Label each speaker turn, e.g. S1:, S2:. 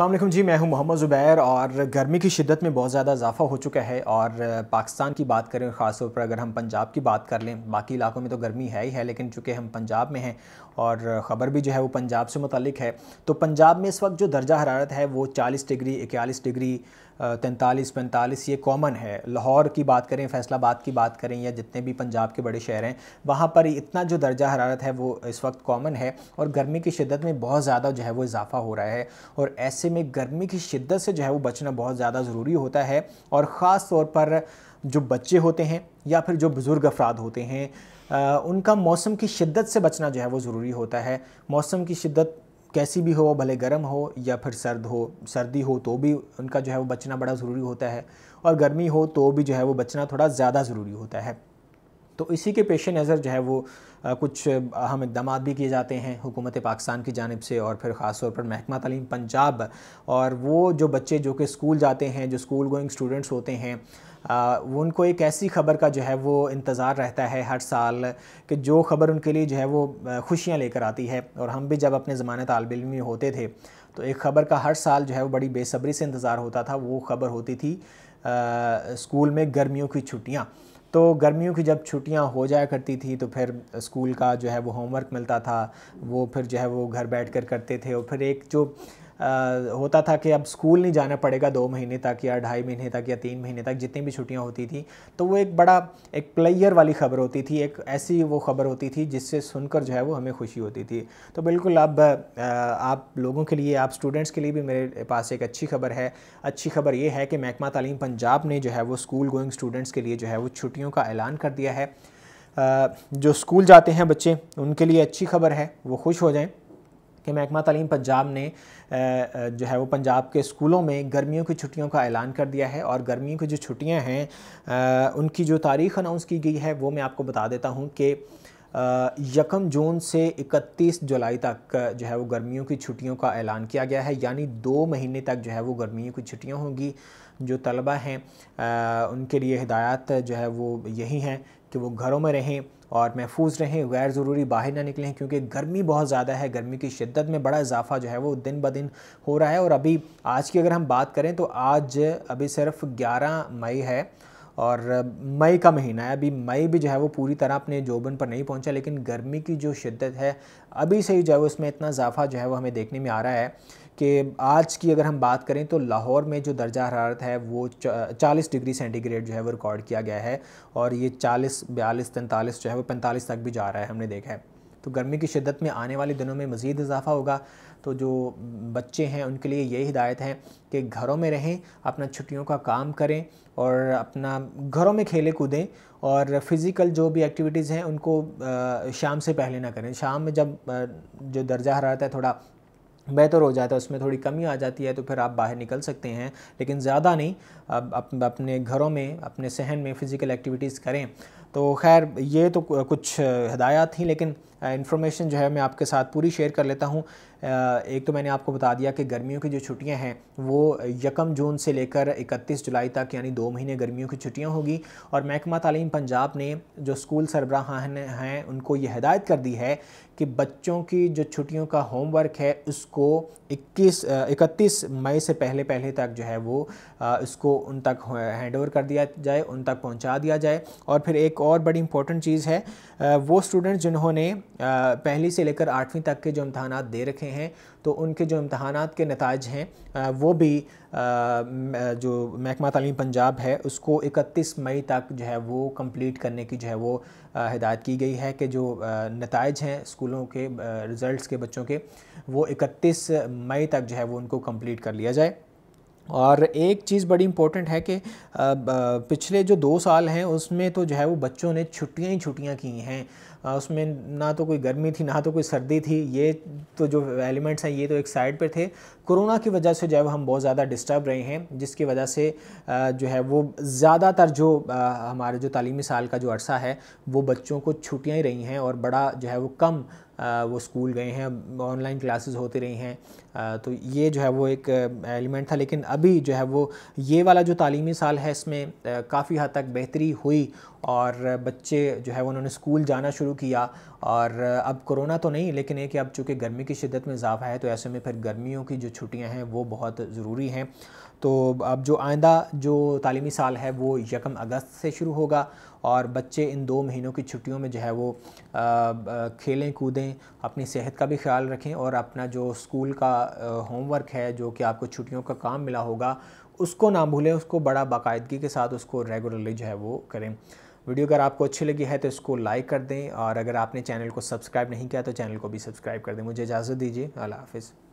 S1: अल्लाम जी मैं हूं मोहम्मद ज़ुबैर और गर्मी की शिद्दत में बहुत ज़्यादा इजाफा हो चुका है और पाकिस्तान की बात करें ख़ास तौर पर अगर हम पंजाब की बात कर लें बाकी इलाकों में तो गर्मी है ही है लेकिन चूँकि हम पंजाब में हैं और ख़बर भी जो है वो पंजाब से मुतलिक है तो पंजाब में इस वक्त जो दर्जा हरारत है वो चालीस डिग्री इक्यालीस डिग्री तैंतालीस पैंतालीस ये कॉमन है लाहौर की बात करें फैसलाबाद की बात करें या जितने भी पंजाब के बड़े शहर हैं वहाँ पर इतना जो दर्जा हरारत है वो इस वक्त कॉमन है और गर्मी की शिद्दत में बहुत ज़्यादा जो है वो इजाफा हो रहा है और ऐसे में गर्मी की शिद्दत से जो है वो बचना बहुत ज़्यादा ज़रूरी होता है और ख़ास तौर पर जो बच्चे होते हैं या फिर जो बुज़ुर्ग अफराद होते हैं आ, उनका मौसम की शिद्दत से बचना जो है वो ज़रूरी होता है मौसम की शिद्दत कैसी भी हो भले गर्म हो या फिर सर्द हो सर्दी हो तो भी उनका जो है वो बचना बड़ा ज़रूरी होता है और गर्मी हो तो भी जो है वो बचना थोड़ा ज़्यादा ज़रूरी होता है तो इसी के पेश नज़र जो है वो आ, कुछ अहम इकदाम भी किए जाते हैं हुकूमत पाकिस्तान की जानब से और फिर ख़ास तौर पर महकमा तलीम पंजाब और वो जो बच्चे जो कि स्कूल जाते हैं जो स्कूल गोइंग स्टूडेंट्स होते हैं उनको एक ऐसी खबर का जो है वो इंतज़ार रहता है हर साल कि जो खबर उनके लिए जो है वो खुशियाँ लेकर आती है और हम भी जब अपने ज़माने तलब में होते थे तो एक ख़बर का हर साल जो है वो बड़ी बेसब्री से इंतज़ार होता था वो ख़बर होती थी आ, स्कूल में गर्मियों की छुट्टियाँ तो गर्मियों की जब छुट्टियां हो जाया करती थी तो फिर स्कूल का जो है वो होमवर्क मिलता था वो फिर जो है वो घर बैठ कर करते थे और फिर एक जो होता था कि अब स्कूल नहीं जाना पड़ेगा दो महीने तक या ढाई महीने तक या तीन महीने तक जितनी भी छुट्टियाँ होती थी तो वो एक बड़ा एक प्लेयर वाली खबर होती थी एक ऐसी वो खबर होती थी जिससे सुनकर जो है वो हमें खुशी होती थी तो बिल्कुल अब आप लोगों के लिए आप स्टूडेंट्स के लिए भी मेरे पास एक अच्छी खबर है अच्छी खबर ये है कि महकमा तालीम पंजाब ने जो है वो स्कूल गोइंग स्टूडेंट्स के लिए जो है वो छुट्टियों का ऐलान कर दिया है जो स्कूल जाते हैं बच्चे उनके लिए अच्छी खबर है वो खुश हो जाएँ कि महकमा तलीम पंजाब ने जो है वो पंजाब के स्कूलों में गर्मियों की छुट्टियों का ऐलान कर दिया है और गर्मियों की जो छुट्टियाँ हैं उनकी जो तारीख अनाउंस की गई है वो मैं आपको बता देता हूँ कि यकम जून से 31 जुलाई तक जो है वो गर्मियों की छुट्टियों का ऐलान किया गया है यानी दो महीने तक जो है वो गर्मियों की छुट्टियाँ होंगी जो तलबा हैं उनके लिए हिदायत जो है वो यही हैं कि वो घरों में रहें और महफूज रहें गैर ज़रूरी बाहर ना निकलें क्योंकि गर्मी बहुत ज़्यादा है गर्मी की शिद्दत में बड़ा इजाफा जो है वो दिन ब दिन हो रहा है और अभी आज की अगर हम बात करें तो आज अभी सिर्फ ग्यारह मई है और मई का महीना है अभी मई भी जो है वो पूरी तरह अपने जोबन पर नहीं पहुँचा लेकिन गर्मी की जो शिद्दत है अभी से ही जो है वो इसमें इतना इजाफा जो है वो हमें देखने में आ रहा है कि आज की अगर हम बात करें तो लाहौर में जो दर्जा हरारत है वो चालीस डिग्री सेंटीग्रेड जो है वो रिकॉर्ड किया गया है और ये चालीस बयालीस तैंतालीस जो है वो पैंतालीस तक भी जा रहा है हमने देखा है तो गर्मी की शिद्दत में आने वाले दिनों में मज़ीद इजाफ़ा होगा तो जो बच्चे हैं उनके लिए यही हिदायत है कि घरों में रहें अपना छुट्टियों का काम करें और अपना घरों में खेले कूदें और फिज़िकल जो भी एक्टिविटीज़ हैं उनको शाम से पहले ना करें शाम में जब जो दर्जा हरारत है थोड़ा बेहतर हो जाता है उसमें थोड़ी कमी आ जाती है तो फिर आप बाहर निकल सकते हैं लेकिन ज़्यादा नहीं अब अप, अपने घरों में अपने सहन में फ़िज़िकल एक्टिविटीज़ करें तो खैर ये तो कुछ हदायत थी लेकिन इन्फॉर्मेशन जो है मैं आपके साथ पूरी शेयर कर लेता हूँ एक तो मैंने आपको बता दिया कि गर्मियों की जो छुट्टियाँ हैं वो यकम जून से लेकर 31 जुलाई तक यानी दो महीने गर्मियों की छुट्टियाँ होगी और महकमा तालीम पंजाब ने जो स्कूल सरबराहान हैं उनको ये हदायत कर दी है कि बच्चों की जो छुट्टियों का होमवर्क है उसको 21 इकतीस मई से पहले पहले तक जो है वो इसको उन तक हैंड ओवर कर दिया जाए उन तक पहुंचा दिया जाए और फिर एक और बड़ी इंपॉर्टेंट चीज़ है वो स्टूडेंट्स जिन्होंने पहली से लेकर आठवीं तक के जो इम्तहान दे रखे हैं तो उनके जो इम्तहान के नतज हैं वो भी जो महकमा तलीम पंजाब है उसको 31 मई तक जो है वो कंप्लीट करने की जो है वो हिदायत की गई है कि जो नतज हैं स्कूलों के रिज़ल्ट के बच्चों के वो इकतीस मई तक जो है वो उनको कम्प्लीट कर लिया जाए और एक चीज़ बड़ी इम्पोर्टेंट है कि पिछले जो दो साल हैं उसमें तो जो है वो बच्चों ने छुट्टियाँ ही छुट्टियाँ की हैं उसमें ना तो कोई गर्मी थी ना तो कोई सर्दी थी ये तो जो एलिमेंट्स हैं ये तो एक साइड पर थे कोरोना की वजह से जो है हम बहुत ज़्यादा डिस्टर्ब रहे हैं जिसकी वजह से जो है वो ज़्यादातर जो हमारे जो तालीमी साल का जो अरसा है वो बच्चों को छुट्टियाँ ही रही हैं और बड़ा जो है वो कम वो स्कूल गए हैं ऑनलाइन क्लासेस होती रही हैं तो ये जो है वो एक एलिमेंट था लेकिन अभी जो है वो ये वाला जो तालीमी साल है इसमें काफ़ी हद तक बेहतरी हुई और बच्चे जो है उन्होंने स्कूल जाना शुरू किया और अब कोरोना तो नहीं लेकिन एक अब चूँकि गर्मी की शिदत में इजाफा है तो ऐसे में फिर गर्मियों की जो छुट्टियाँ हैं वो बहुत ज़रूरी हैं तो अब जो आइंदा जो तालीमी साल है वो यकम अगस्त से शुरू होगा और बच्चे इन दो महीनों की छुट्टियों में जो है वो आ, आ, खेलें कूदें अपनी सेहत का भी ख्याल रखें और अपना जो स्कूल का होमवर्क है जो कि आपको छुट्टियों का काम मिला होगा उसको ना भूलें उसको बड़ा बाकायदगी के साथ उसको रेगुलरली जो है वो करें वीडियो अगर आपको अच्छी लगी है तो इसको लाइक कर दें और अगर आपने चैनल को सब्सक्राइब नहीं किया तो चैनल को भी सब्सक्राइब कर दें मुझे इजाज़त दीजिए अल्लाह हाफिज़